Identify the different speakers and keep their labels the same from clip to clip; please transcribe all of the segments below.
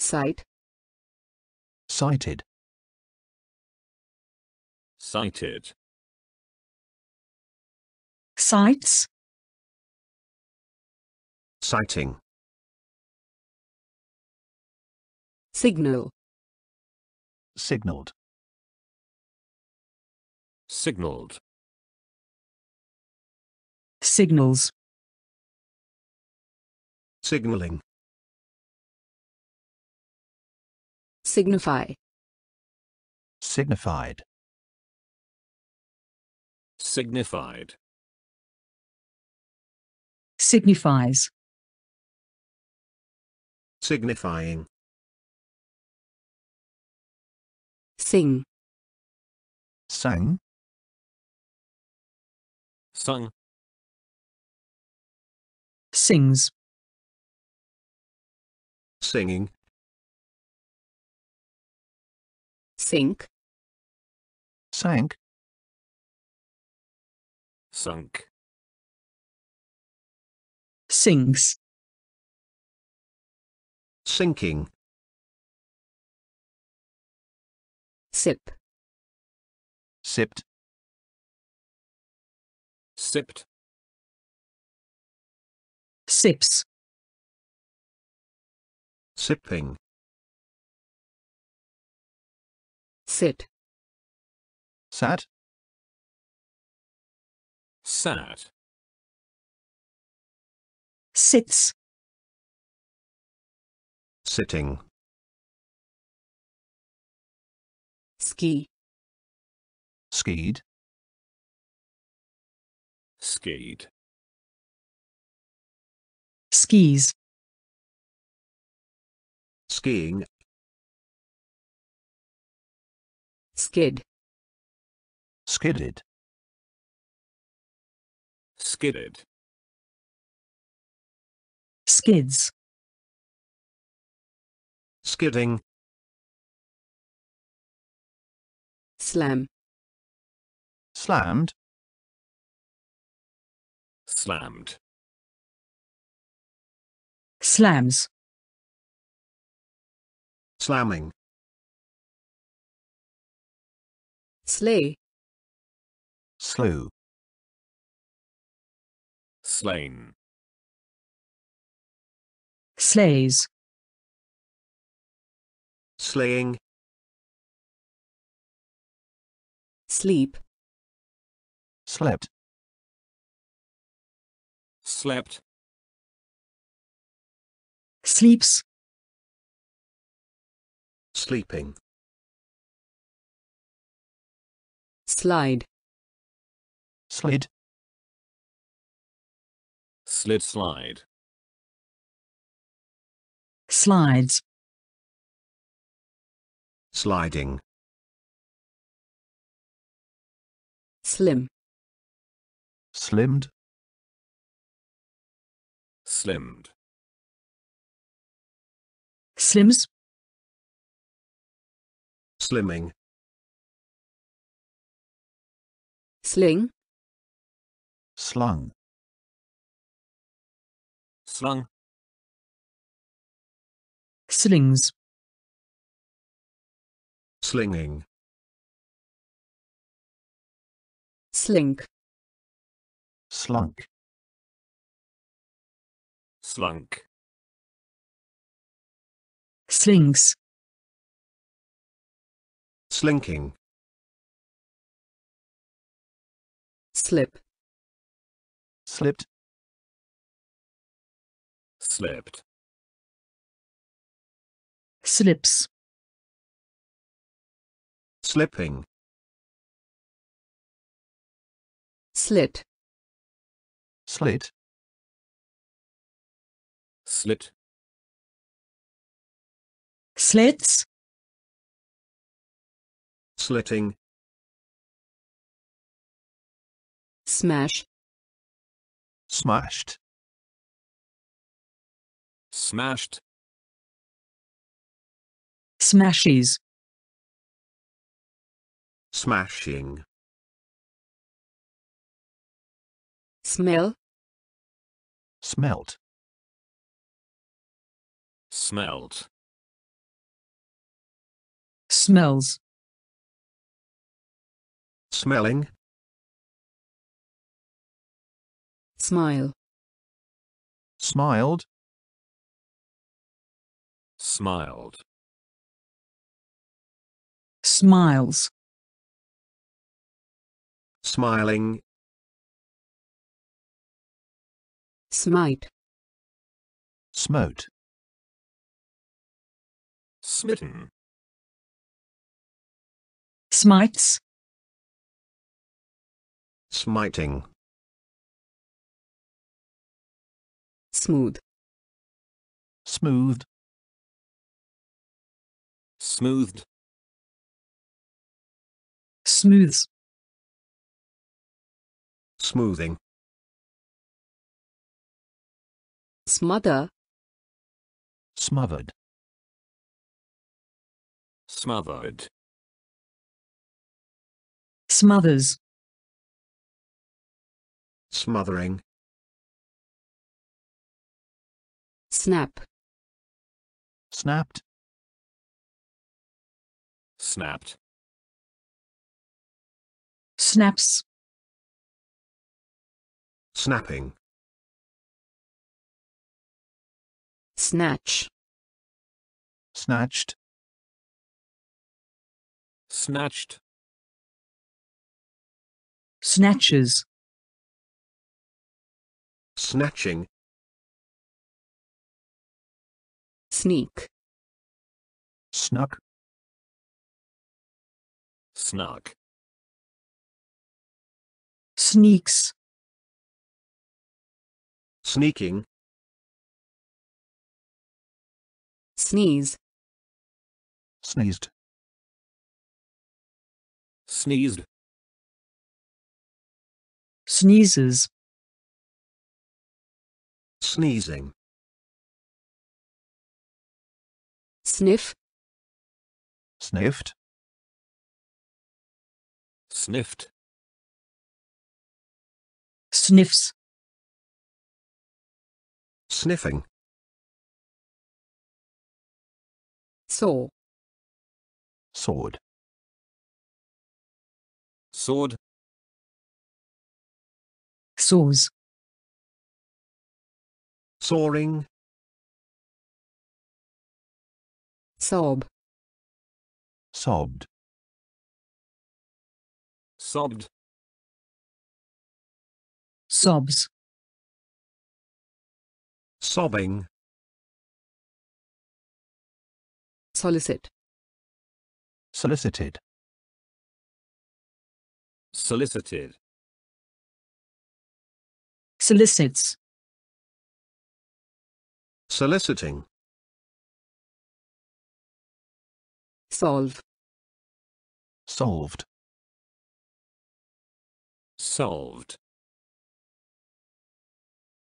Speaker 1: Cite. Cited. Cited. Sites. Citing. Signal. Signaled. Signaled. Signals. Signaling. Signify. Signified. Signified. Signifies. Signifying. Sing. Sang. Sung. Sings. Singing. sink sank sunk sinks sinking sip sipped sipped sips sipping Sit. Sat. Sat. Sits. Sitting. Ski. Skied. Skied. Skis. Skiing. skid skidded skidded skids skidding slam slammed slammed slams slamming Slay. slew slain slays slaying sleep slept slept sleeps sleeping slide slid slid slide slides sliding slim slimmed slimmed slims slimming Sling. Slung. Slung. Slings. Slinging. Slink. Slunk. Slunk. Slings. Slinking. slip slipped slipped slips slipping slit slit slit slits slitting smash smashed smashed smashes smashing smell smelt smelt smells smelling Smile. Smiled. Smiled. Smiles. Smiling. Smite. Smote. Smitten. Smites. Smiting. smooth smoothed smoothed smooths smoothing smother smothered smothered smothers smothering Snap. Snapped. Snapped. Snaps. Snapping. Snatch. Snatched. Snatched. Snatches. Snatching. Sneak. Snuck. Snuck. Sneaks. Sneaking. Sneeze. Sneezed. Sneezed. Sneezes. Sneezing. Sniff. Sniffed. Sniffed. Sniffs. Sniffing. Saw. Sword. Sword. Saws. Soaring. Sob. Sobbed. Sobbed. Sobs. Sobbing. Solicit. Solicited. Solicited. Solicits. Soliciting. Solve. Solved. Solved.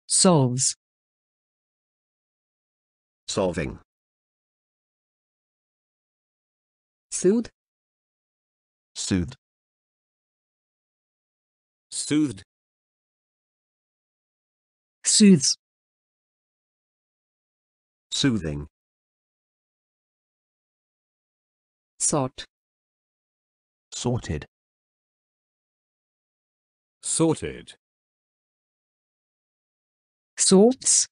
Speaker 1: Solves. Solving. Soothe. Soothed. Soothed. Soothes. Soothing. Sort. Sorted. Sorted. Sorts.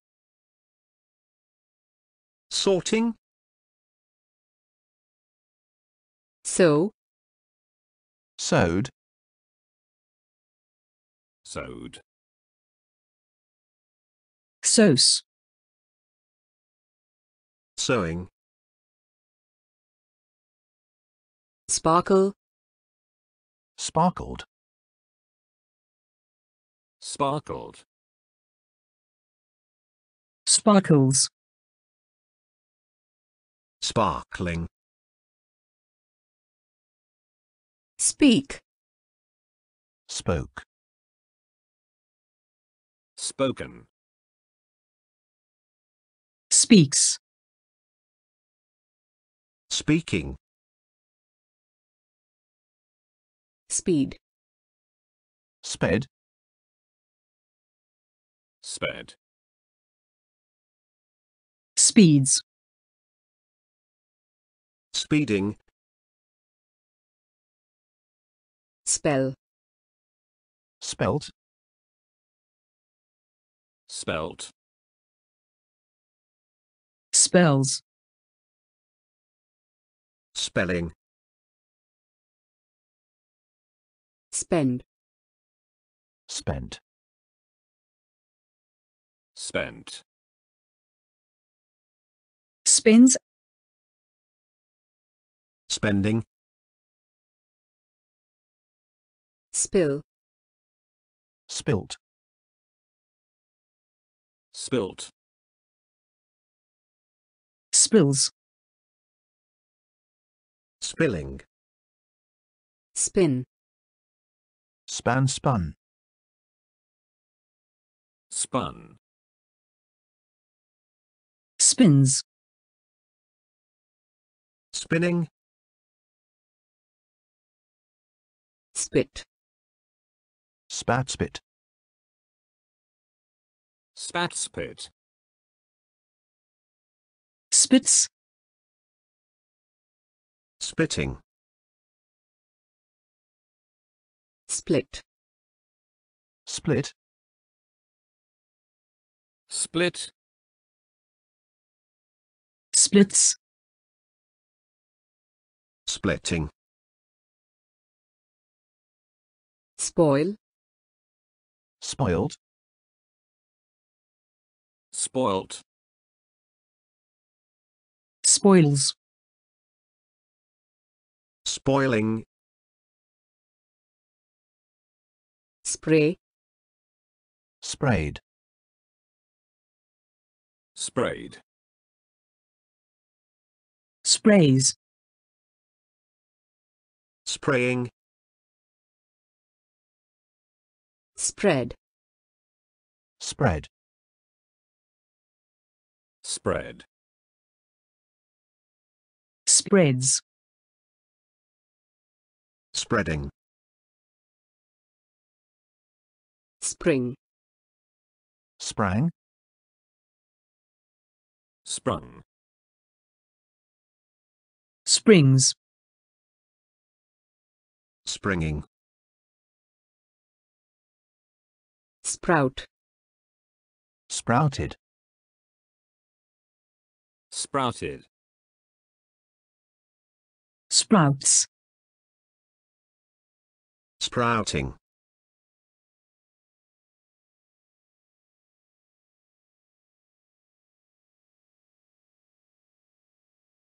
Speaker 1: Sorting. So. Sewed. Sewed. Sews. Sewing. Sparkle. Sparkled. Sparkled. Sparkles. Sparkling. Speak. Spoke. Spoken. Speaks. Speaking. Speed. Sped. Sped. Speeds. Speeding. Spell. Spelt. Spelt. Spells. Spelling. Spend. Spent. Spent. Spins. Spending. Spill. Spilt. Spilt. Spills. Spilling. Spin. Span spun. Spun. Spins. Spinning. Spit. Spat spit. Spat spit. Spits. Spitting. Split. Split. Split. Splits. Splitting. Spoil. Spoiled. Spoilt. Spoils. Spoiling spray sprayed sprayed sprays spraying spread spread spread spreads spreading Spring. Sprang. Sprung. Springs. Springing. Sprout. Sprouted. Sprouted. Sprouts. Sprouting.